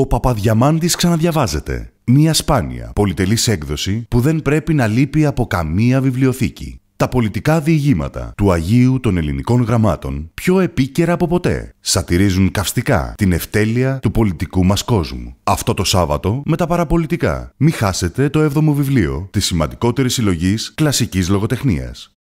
Ο Παπαδιαμάντης ξαναδιαβάζεται. Μία σπάνια, πολυτελής έκδοση που δεν πρέπει να λείπει από καμία βιβλιοθήκη. Τα πολιτικά διηγήματα του Αγίου των Ελληνικών Γραμμάτων, πιο επίκαιρα από ποτέ, σατυρίζουν καυστικά την ευτέλεια του πολιτικού μας κόσμου. Αυτό το Σάββατο με τα παραπολιτικά. Μη χάσετε το 7ο βιβλίο της σημαντικότερης συλλογής κλασικής λογοτεχνίας.